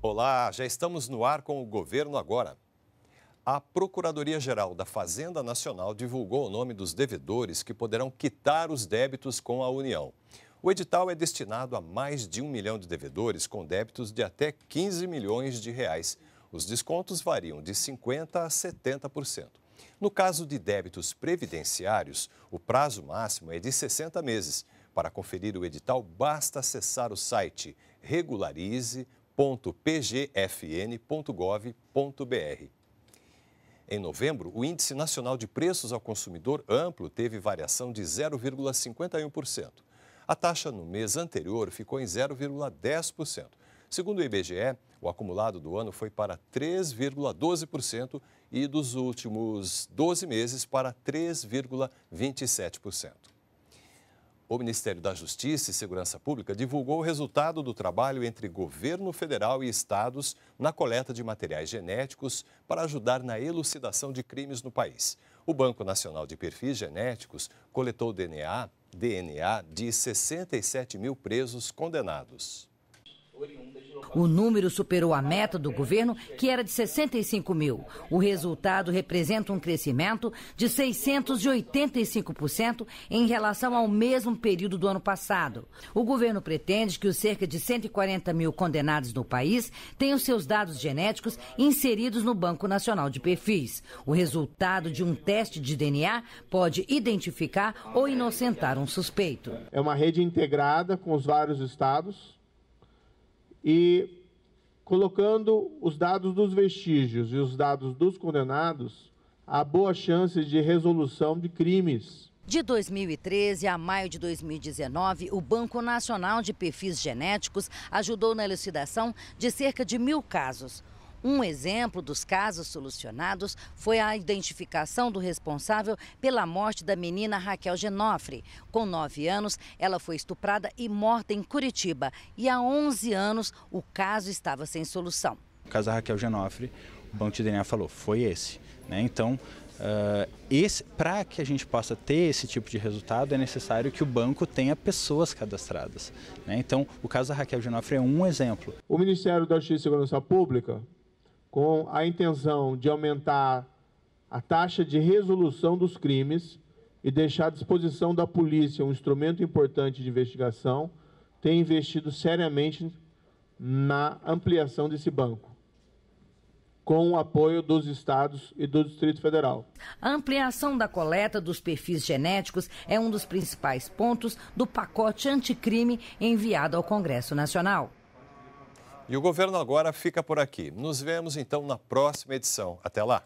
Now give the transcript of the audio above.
Olá, já estamos no ar com o governo agora. A Procuradoria-Geral da Fazenda Nacional divulgou o nome dos devedores que poderão quitar os débitos com a União. O edital é destinado a mais de um milhão de devedores com débitos de até 15 milhões de reais. Os descontos variam de 50% a 70%. No caso de débitos previdenciários, o prazo máximo é de 60 meses, para conferir o edital, basta acessar o site regularize.pgfn.gov.br. Em novembro, o Índice Nacional de Preços ao Consumidor Amplo teve variação de 0,51%. A taxa no mês anterior ficou em 0,10%. Segundo o IBGE, o acumulado do ano foi para 3,12% e dos últimos 12 meses para 3,27%. O Ministério da Justiça e Segurança Pública divulgou o resultado do trabalho entre governo federal e estados na coleta de materiais genéticos para ajudar na elucidação de crimes no país. O Banco Nacional de Perfis Genéticos coletou DNA, DNA de 67 mil presos condenados. O número superou a meta do governo, que era de 65 mil. O resultado representa um crescimento de 685% em relação ao mesmo período do ano passado. O governo pretende que os cerca de 140 mil condenados no país tenham seus dados genéticos inseridos no Banco Nacional de Perfis. O resultado de um teste de DNA pode identificar ou inocentar um suspeito. É uma rede integrada com os vários estados e colocando os dados dos vestígios e os dados dos condenados, há boas chances de resolução de crimes. De 2013 a maio de 2019, o Banco Nacional de Perfis Genéticos ajudou na elucidação de cerca de mil casos. Um exemplo dos casos solucionados foi a identificação do responsável pela morte da menina Raquel Genofre. Com 9 anos, ela foi estuprada e morta em Curitiba. E há 11 anos, o caso estava sem solução. O caso da Raquel Genofre, o banco de DNA falou, foi esse. Né? Então, uh, ah, para que a gente possa ter esse tipo de resultado, é necessário que o banco tenha pessoas cadastradas. Né? Então, o caso da Raquel Genofre é um exemplo. O Ministério da Justiça e Segurança Pública com a intenção de aumentar a taxa de resolução dos crimes e deixar à disposição da polícia um instrumento importante de investigação, tem investido seriamente na ampliação desse banco com o apoio dos estados e do Distrito Federal. A ampliação da coleta dos perfis genéticos é um dos principais pontos do pacote anticrime enviado ao Congresso Nacional. E o governo agora fica por aqui. Nos vemos então na próxima edição. Até lá!